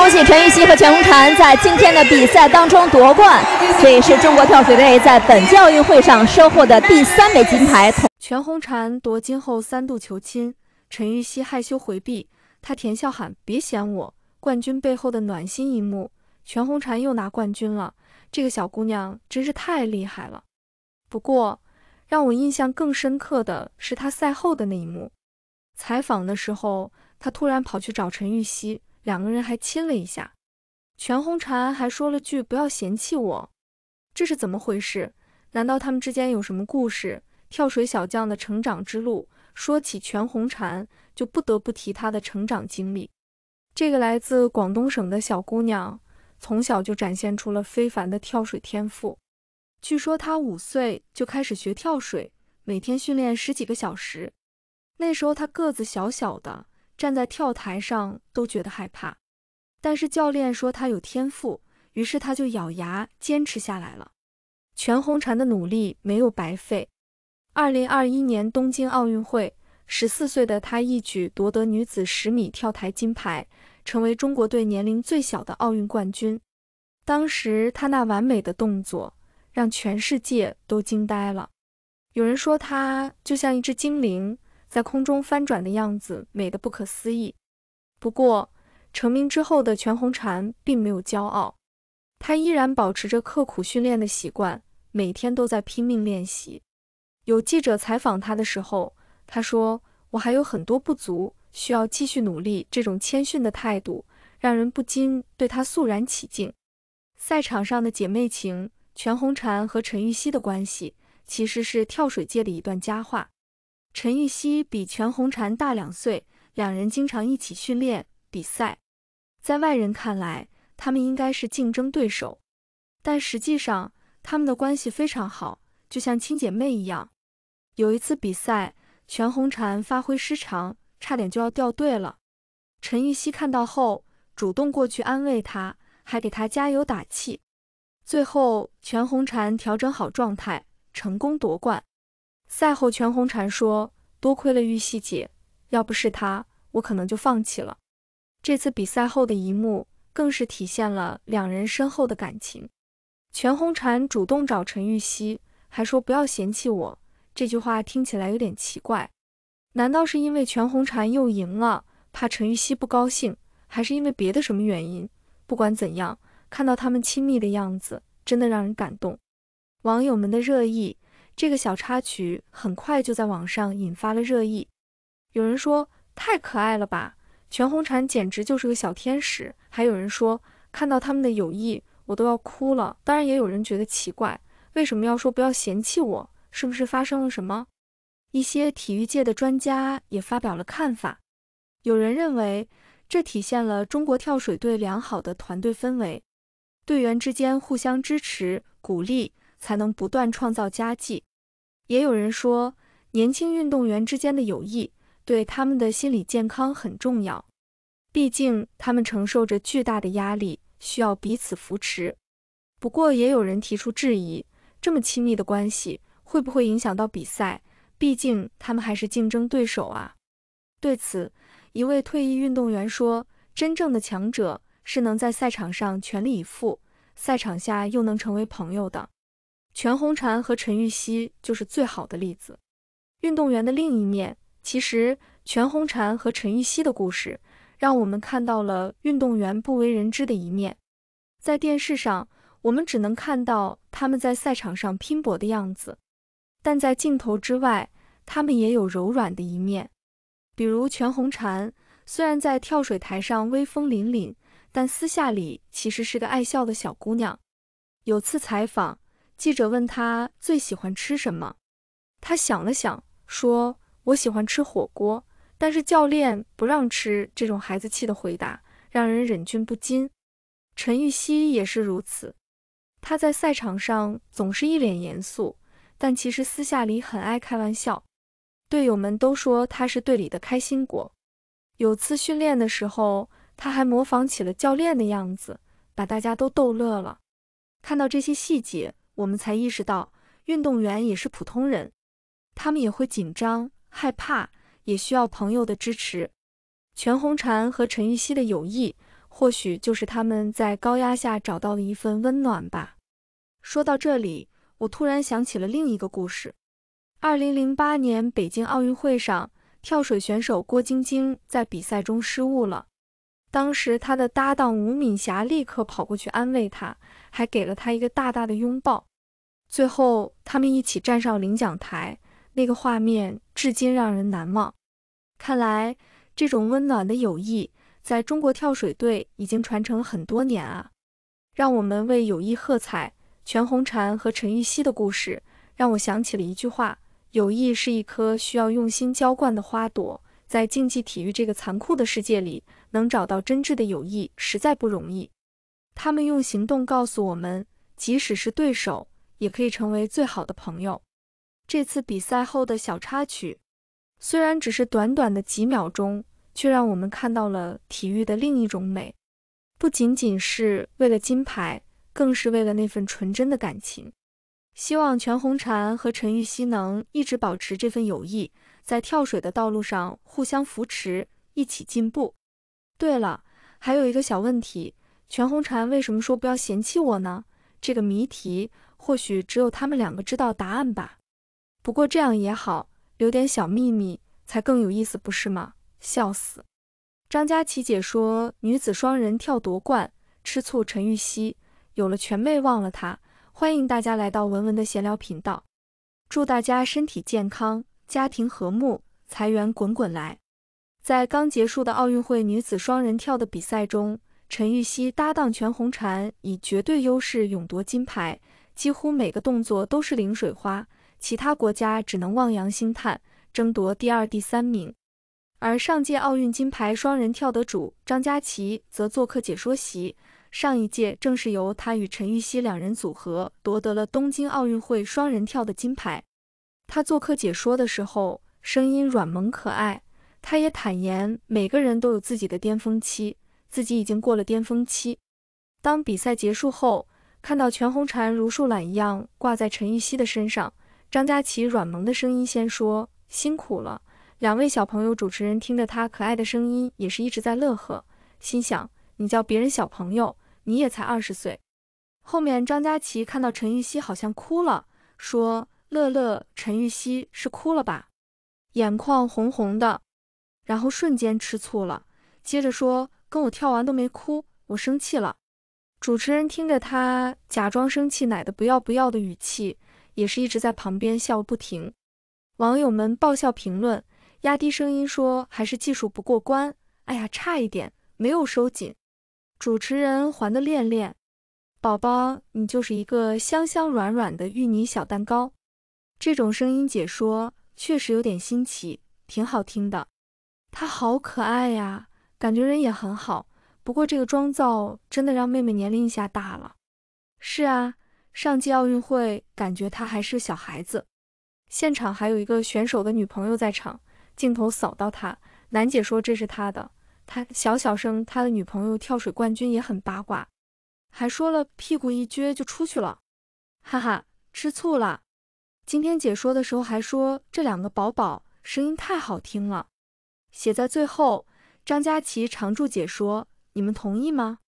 恭喜陈芋汐和全红婵在今天的比赛当中夺冠，这也是中国跳水队在本届奥运会上收获的第三枚金牌。全红婵夺金后三度求亲，陈芋汐害羞回避，她甜笑喊：“别嫌我。”冠军背后的暖心一幕，全红婵又拿冠军了，这个小姑娘真是太厉害了。不过，让我印象更深刻的是她赛后的那一幕。采访的时候，她突然跑去找陈芋汐。两个人还亲了一下，全红婵还说了句“不要嫌弃我”，这是怎么回事？难道他们之间有什么故事？跳水小将的成长之路，说起全红婵就不得不提她的成长经历。这个来自广东省的小姑娘，从小就展现出了非凡的跳水天赋。据说她五岁就开始学跳水，每天训练十几个小时。那时候她个子小小的。站在跳台上都觉得害怕，但是教练说他有天赋，于是他就咬牙坚持下来了。全红婵的努力没有白费，二零二一年东京奥运会，十四岁的她一举夺得女子十米跳台金牌，成为中国队年龄最小的奥运冠军。当时她那完美的动作让全世界都惊呆了，有人说她就像一只精灵。在空中翻转的样子美得不可思议。不过，成名之后的全红婵并没有骄傲，她依然保持着刻苦训练的习惯，每天都在拼命练习。有记者采访她的时候，她说：“我还有很多不足，需要继续努力。”这种谦逊的态度让人不禁对她肃然起敬。赛场上的姐妹情，全红婵和陈芋汐的关系其实是跳水界的一段佳话。陈玉汐比全红婵大两岁，两人经常一起训练比赛。在外人看来，他们应该是竞争对手，但实际上他们的关系非常好，就像亲姐妹一样。有一次比赛，全红婵发挥失常，差点就要掉队了。陈玉汐看到后，主动过去安慰她，还给她加油打气。最后，全红婵调整好状态，成功夺冠。赛后，全红婵说：“多亏了玉溪姐，要不是她，我可能就放弃了。”这次比赛后的一幕，更是体现了两人深厚的感情。全红婵主动找陈玉溪，还说“不要嫌弃我”，这句话听起来有点奇怪。难道是因为全红婵又赢了，怕陈玉溪不高兴，还是因为别的什么原因？不管怎样，看到他们亲密的样子，真的让人感动。网友们的热议。这个小插曲很快就在网上引发了热议，有人说太可爱了吧，全红婵简直就是个小天使。还有人说看到他们的友谊，我都要哭了。当然，也有人觉得奇怪，为什么要说不要嫌弃我？是不是发生了什么？一些体育界的专家也发表了看法，有人认为这体现了中国跳水队良好的团队氛围，队员之间互相支持鼓励，才能不断创造佳绩。也有人说，年轻运动员之间的友谊对他们的心理健康很重要，毕竟他们承受着巨大的压力，需要彼此扶持。不过，也有人提出质疑：这么亲密的关系会不会影响到比赛？毕竟他们还是竞争对手啊。对此，一位退役运动员说：“真正的强者是能在赛场上全力以赴，赛场下又能成为朋友的。”全红婵和陈芋汐就是最好的例子。运动员的另一面，其实全红婵和陈芋汐的故事，让我们看到了运动员不为人知的一面。在电视上，我们只能看到他们在赛场上拼搏的样子，但在镜头之外，他们也有柔软的一面。比如全红婵，虽然在跳水台上威风凛凛，但私下里其实是个爱笑的小姑娘。有次采访。记者问他最喜欢吃什么，他想了想说：“我喜欢吃火锅，但是教练不让吃。”这种孩子气的回答让人忍俊不禁。陈芋汐也是如此，他在赛场上总是一脸严肃，但其实私下里很爱开玩笑。队友们都说他是队里的开心果。有次训练的时候，他还模仿起了教练的样子，把大家都逗乐了。看到这些细节。我们才意识到，运动员也是普通人，他们也会紧张、害怕，也需要朋友的支持。全红婵和陈芋汐的友谊，或许就是他们在高压下找到的一份温暖吧。说到这里，我突然想起了另一个故事：二零零八年北京奥运会上，跳水选手郭晶晶在比赛中失误了。当时，他的搭档吴敏霞立刻跑过去安慰他，还给了他一个大大的拥抱。最后，他们一起站上领奖台，那个画面至今让人难忘。看来，这种温暖的友谊在中国跳水队已经传承了很多年啊！让我们为友谊喝彩！全红婵和陈芋汐的故事让我想起了一句话：“友谊是一颗需要用心浇灌的花朵。”在竞技体育这个残酷的世界里。能找到真挚的友谊实在不容易。他们用行动告诉我们，即使是对手，也可以成为最好的朋友。这次比赛后的小插曲，虽然只是短短的几秒钟，却让我们看到了体育的另一种美。不仅仅是为了金牌，更是为了那份纯真的感情。希望全红婵和陈芋汐能一直保持这份友谊，在跳水的道路上互相扶持，一起进步。对了，还有一个小问题，全红婵为什么说不要嫌弃我呢？这个谜题或许只有他们两个知道答案吧。不过这样也好，留点小秘密才更有意思，不是吗？笑死！张佳琪解说女子双人跳夺冠，吃醋陈芋汐有了全妹忘了她。欢迎大家来到文文的闲聊频道，祝大家身体健康，家庭和睦，财源滚滚来。在刚结束的奥运会女子双人跳的比赛中，陈芋汐搭档全红婵以绝对优势勇夺金牌，几乎每个动作都是零水花，其他国家只能望洋兴叹，争夺第二、第三名。而上届奥运金牌双人跳得主张佳琪则做客解说席，上一届正是由他与陈芋汐两人组合夺得了东京奥运会双人跳的金牌。他做客解说的时候，声音软萌可爱。他也坦言，每个人都有自己的巅峰期，自己已经过了巅峰期。当比赛结束后，看到全红婵如树懒一样挂在陈芋汐的身上，张佳琪软萌的声音先说：“辛苦了，两位小朋友。”主持人听着她可爱的声音，也是一直在乐呵，心想你叫别人小朋友，你也才二十岁。后面张佳琪看到陈芋汐好像哭了，说：“乐乐，陈芋汐是哭了吧？眼眶红红的。”然后瞬间吃醋了，接着说跟我跳完都没哭，我生气了。主持人听着她假装生气奶的不要不要的语气，也是一直在旁边笑不停。网友们爆笑评论，压低声音说还是技术不过关，哎呀差一点没有收紧。主持人还的练练，宝宝你就是一个香香软软的芋泥小蛋糕。这种声音解说确实有点新奇，挺好听的。他好可爱呀，感觉人也很好。不过这个妆造真的让妹妹年龄一下大了。是啊，上届奥运会感觉他还是小孩子。现场还有一个选手的女朋友在场，镜头扫到他，楠姐说这是他的，他小小声，他的女朋友跳水冠军也很八卦，还说了屁股一撅就出去了，哈哈，吃醋了。今天解说的时候还说这两个宝宝声音太好听了。写在最后，张佳琪常驻解说，你们同意吗？